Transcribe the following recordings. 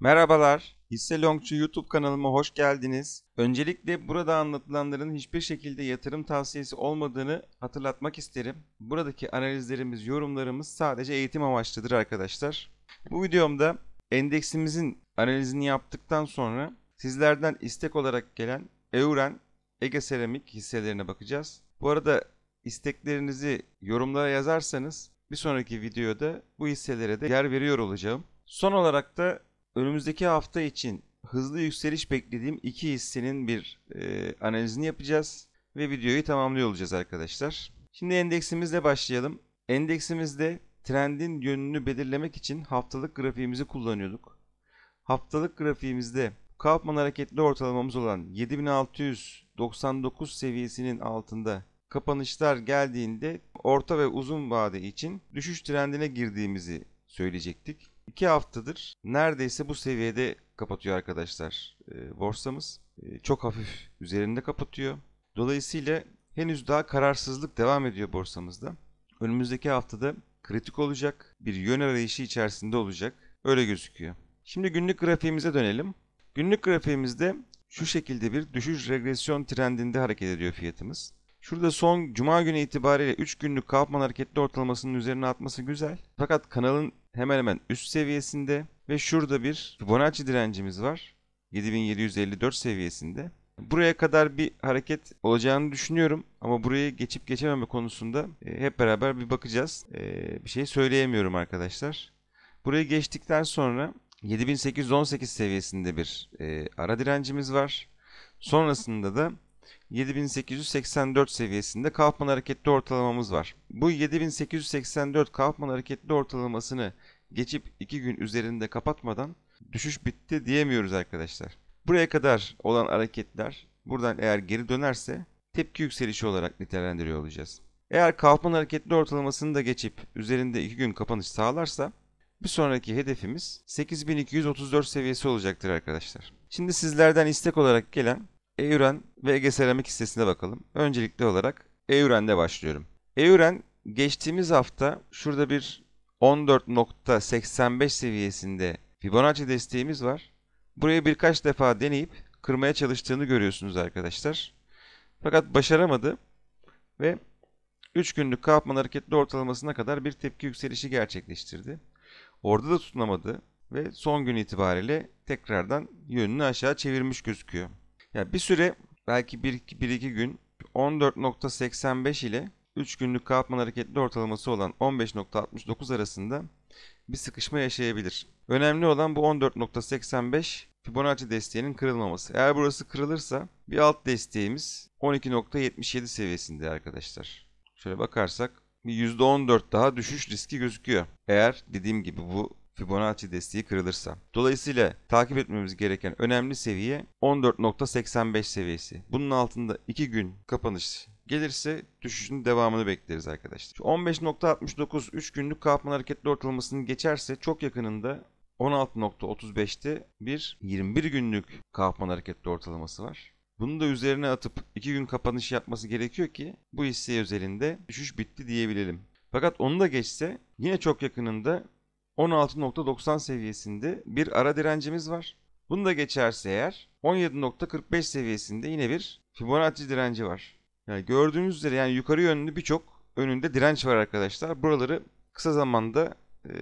Merhabalar, Hisse Longçu YouTube kanalıma hoş geldiniz. Öncelikle burada anlatılanların hiçbir şekilde yatırım tavsiyesi olmadığını hatırlatmak isterim. Buradaki analizlerimiz, yorumlarımız sadece eğitim amaçlıdır arkadaşlar. Bu videomda endeksimizin analizini yaptıktan sonra sizlerden istek olarak gelen Euren, Ege Seramik hisselerine bakacağız. Bu arada isteklerinizi yorumlara yazarsanız bir sonraki videoda bu hisselere de yer veriyor olacağım. Son olarak da önümüzdeki hafta için hızlı yükseliş beklediğim iki hissenin bir e, analizini yapacağız ve videoyu tamamlıyor olacağız arkadaşlar. Şimdi endeksimizle başlayalım. Endeksimizde trendin yönünü belirlemek için haftalık grafiğimizi kullanıyorduk. Haftalık grafiğimizde Kaufman hareketli ortalamamız olan 7699 seviyesinin altında kapanışlar geldiğinde orta ve uzun vade için düşüş trendine girdiğimizi söyleyecektik. 2 haftadır neredeyse bu seviyede kapatıyor arkadaşlar e, borsamız. E, çok hafif üzerinde kapatıyor. Dolayısıyla henüz daha kararsızlık devam ediyor borsamızda. Önümüzdeki haftada kritik olacak, bir yön arayışı içerisinde olacak. Öyle gözüküyor. Şimdi günlük grafiğimize dönelim. Günlük grafiğimizde şu şekilde bir düşüş regresyon trendinde hareket ediyor fiyatımız. Şurada son cuma günü itibariyle 3 günlük kalkman hareketli ortalamasının üzerine atması güzel. Fakat kanalın hemen hemen üst seviyesinde ve şurada bir Fibonacci direncimiz var. 7754 seviyesinde. Buraya kadar bir hareket olacağını düşünüyorum ama burayı geçip geçememe konusunda e, hep beraber bir bakacağız. E, bir şey söyleyemiyorum arkadaşlar. Burayı geçtikten sonra 7818 seviyesinde bir e, ara direncimiz var. Sonrasında da 7884 seviyesinde Kaufman hareketli ortalamamız var. Bu 7884 Kaufman hareketli ortalamasını geçip 2 gün üzerinde kapatmadan düşüş bitti diyemiyoruz arkadaşlar. Buraya kadar olan hareketler buradan eğer geri dönerse tepki yükselişi olarak nitelendiriyor olacağız. Eğer Kaufman hareketli ortalamasını da geçip üzerinde 2 gün kapanış sağlarsa bir sonraki hedefimiz 8234 seviyesi olacaktır arkadaşlar. Şimdi sizlerden istek olarak gelen EUREN ve Ege Seramik hissesine bakalım. Öncelikli olarak EUREN'de başlıyorum. EUREN geçtiğimiz hafta şurada bir 14.85 seviyesinde Fibonacci desteğimiz var. Buraya birkaç defa deneyip kırmaya çalıştığını görüyorsunuz arkadaşlar. Fakat başaramadı ve 3 günlük Kaufman hareketli ortalamasına kadar bir tepki yükselişi gerçekleştirdi. Orada da tutunamadı ve son gün itibariyle tekrardan yönünü aşağı çevirmiş gözüküyor. Yani bir süre belki 1-2 gün 14.85 ile 3 günlük Kaufman hareketli ortalaması olan 15.69 arasında bir sıkışma yaşayabilir. Önemli olan bu 14.85 Fibonacci desteğinin kırılmaması. Eğer burası kırılırsa bir alt desteğimiz 12.77 seviyesinde arkadaşlar. Şöyle bakarsak bir %14 daha düşüş riski gözüküyor. Eğer dediğim gibi bu Fibonacci desteği kırılırsa. Dolayısıyla takip etmemiz gereken önemli seviye 14.85 seviyesi. Bunun altında 2 gün kapanış gelirse düşüşün devamını bekleriz arkadaşlar. 15.69 3 günlük kalkma hareketli ortalamasını geçerse çok yakınında 16.35'te bir 21 günlük kalkma hareketli ortalaması var. Bunu da üzerine atıp 2 gün kapanış yapması gerekiyor ki bu hisse özelinde düşüş bitti diyebilelim. Fakat onu da geçse yine çok yakınında 16.90 seviyesinde bir ara direncimiz var. Bunu da geçerse eğer 17.45 seviyesinde yine bir Fibonacci direnci var. Yani gördüğünüz üzere yani yukarı yönlü birçok önünde direnç var arkadaşlar. Buraları kısa zamanda e,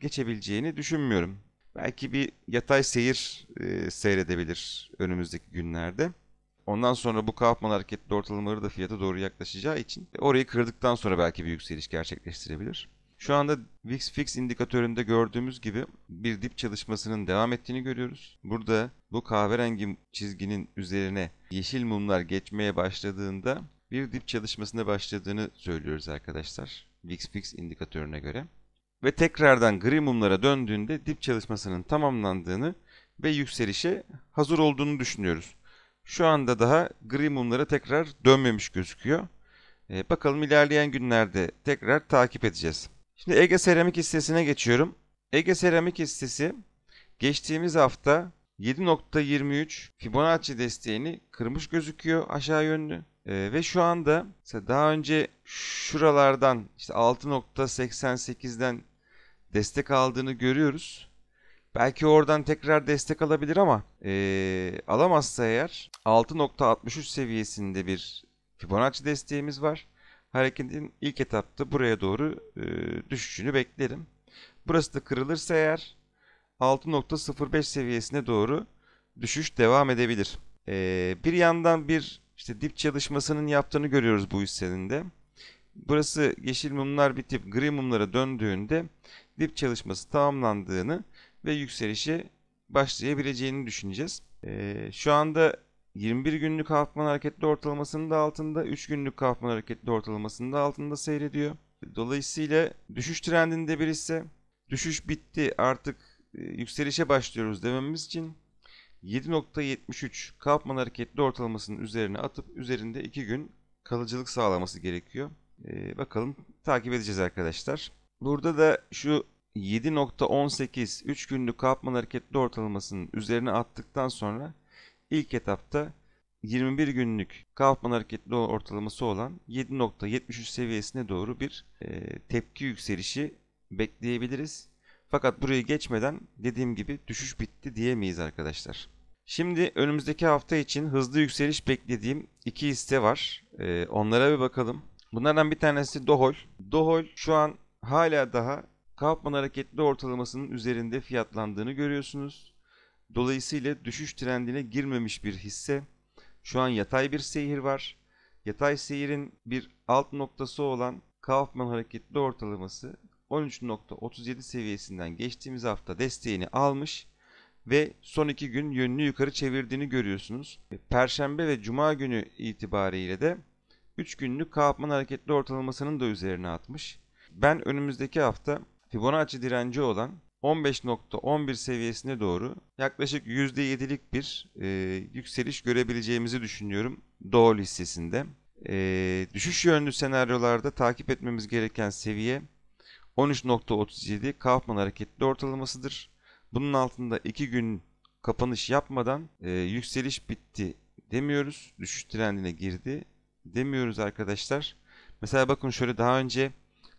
geçebileceğini düşünmüyorum. Belki bir yatay seyir e, seyredebilir önümüzdeki günlerde. Ondan sonra bu kapman hareketli ortalamaları da fiyata doğru yaklaşacağı için orayı kırdıktan sonra belki bir yükseliş gerçekleştirebilir. Şu anda VIX Fix indikatöründe gördüğümüz gibi bir dip çalışmasının devam ettiğini görüyoruz. Burada bu kahverengi çizginin üzerine yeşil mumlar geçmeye başladığında bir dip çalışmasına başladığını söylüyoruz arkadaşlar. VIX Fix indikatörüne göre. Ve tekrardan gri mumlara döndüğünde dip çalışmasının tamamlandığını ve yükselişe hazır olduğunu düşünüyoruz. Şu anda daha gri mumlara tekrar dönmemiş gözüküyor. Ee, bakalım ilerleyen günlerde tekrar takip edeceğiz. Şimdi Ege Seramik hissesine geçiyorum. Ege Seramik hissesi geçtiğimiz hafta 7.23 Fibonacci desteğini kırmış gözüküyor aşağı yönlü. Ee, ve şu anda daha önce şuralardan işte 6.88'den destek aldığını görüyoruz. Belki oradan tekrar destek alabilir ama ee, alamazsa eğer 6.63 seviyesinde bir Fibonacci desteğimiz var hareketin ilk etapta buraya doğru e, düşüşünü beklerim. Burası da kırılırsa eğer 6.05 seviyesine doğru düşüş devam edebilir. E, bir yandan bir işte dip çalışmasının yaptığını görüyoruz bu hissenin Burası yeşil mumlar bitip gri mumlara döndüğünde dip çalışması tamamlandığını ve yükselişe başlayabileceğini düşüneceğiz. E, şu anda 21 günlük Kaufman hareketli ortalamasının da altında, 3 günlük Kaufman hareketli ortalamasının da altında seyrediyor. Dolayısıyla düşüş trendinde bir hisse. Düşüş bitti artık e, yükselişe başlıyoruz dememiz için 7.73 Kaufman hareketli ortalamasının üzerine atıp üzerinde 2 gün kalıcılık sağlaması gerekiyor. Ee, bakalım takip edeceğiz arkadaşlar. Burada da şu 7.18 3 günlük Kaufman hareketli ortalamasının üzerine attıktan sonra ilk etapta 21 günlük Kaufman hareketli ortalaması olan 7.73 seviyesine doğru bir e, tepki yükselişi bekleyebiliriz. Fakat burayı geçmeden dediğim gibi düşüş bitti diyemeyiz arkadaşlar. Şimdi önümüzdeki hafta için hızlı yükseliş beklediğim iki hisse var. E, onlara bir bakalım. Bunlardan bir tanesi Dohol. Dohol şu an hala daha Kaufman hareketli ortalamasının üzerinde fiyatlandığını görüyorsunuz. Dolayısıyla düşüş trendine girmemiş bir hisse. Şu an yatay bir seyir var. Yatay seyirin bir alt noktası olan Kaufman hareketli ortalaması 13.37 seviyesinden geçtiğimiz hafta desteğini almış ve son iki gün yönünü yukarı çevirdiğini görüyorsunuz. Perşembe ve cuma günü itibariyle de 3 günlük Kaufman hareketli ortalamasının da üzerine atmış. Ben önümüzdeki hafta Fibonacci direnci olan 15.11 seviyesine doğru yaklaşık %7'lik bir e, yükseliş görebileceğimizi düşünüyorum Dow listesinde. E, düşüş yönlü senaryolarda takip etmemiz gereken seviye 13.37 Kaufman hareketli ortalamasıdır. Bunun altında 2 gün kapanış yapmadan e, yükseliş bitti demiyoruz. Düşüş trendine girdi demiyoruz arkadaşlar. Mesela bakın şöyle daha önce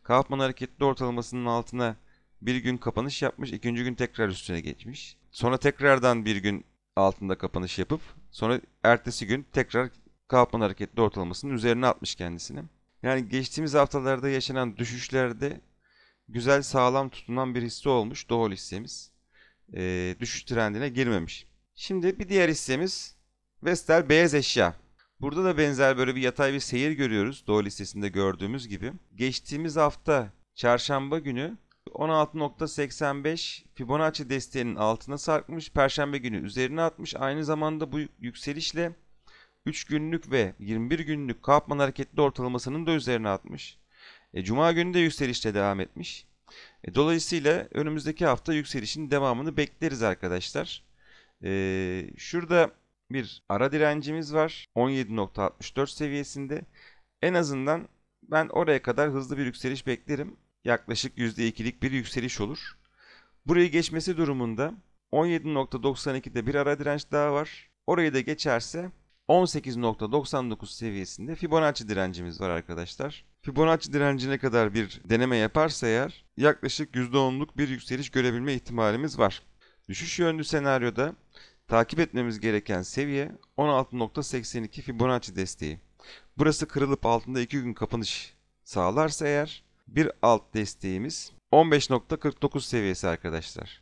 Kaufman hareketli ortalamasının altına bir gün kapanış yapmış, ikinci gün tekrar üstüne geçmiş. Sonra tekrardan bir gün altında kapanış yapıp sonra ertesi gün tekrar Kaufman hareketli ortalamasının üzerine atmış kendisini. Yani geçtiğimiz haftalarda yaşanan düşüşlerde güzel sağlam tutunan bir hisse olmuş Doğal hissemiz. Ee, düşüş trendine girmemiş. Şimdi bir diğer hissemiz Vestel Beyaz Eşya. Burada da benzer böyle bir yatay bir seyir görüyoruz Doğal hissesinde gördüğümüz gibi. Geçtiğimiz hafta çarşamba günü 16.85 Fibonacci desteğinin altına sarkmış. Perşembe günü üzerine atmış. Aynı zamanda bu yükselişle 3 günlük ve 21 günlük Kaufman hareketli ortalamasının da üzerine atmış. E, Cuma günü de yükselişle devam etmiş. E, dolayısıyla önümüzdeki hafta yükselişin devamını bekleriz arkadaşlar. E, şurada bir ara direncimiz var. 17.64 seviyesinde. En azından ben oraya kadar hızlı bir yükseliş beklerim yaklaşık %2'lik bir yükseliş olur. Burayı geçmesi durumunda 17.92'de bir ara direnç daha var. Orayı da geçerse 18.99 seviyesinde Fibonacci direncimiz var arkadaşlar. Fibonacci direncine kadar bir deneme yaparsa eğer yaklaşık %10'luk bir yükseliş görebilme ihtimalimiz var. Düşüş yönlü senaryoda takip etmemiz gereken seviye 16.82 Fibonacci desteği. Burası kırılıp altında 2 gün kapanış sağlarsa eğer bir alt desteğimiz 15.49 seviyesi arkadaşlar.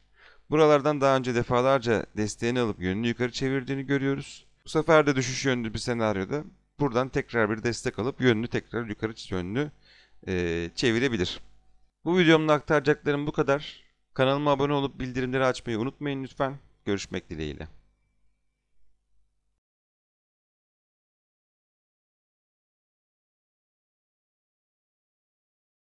Buralardan daha önce defalarca desteğini alıp yönünü yukarı çevirdiğini görüyoruz. Bu sefer de düşüş yönlü bir senaryoda buradan tekrar bir destek alıp yönünü tekrar yukarı yönlü e, çevirebilir. Bu videomda aktaracaklarım bu kadar. Kanalıma abone olup bildirimleri açmayı unutmayın lütfen. Görüşmek dileğiyle.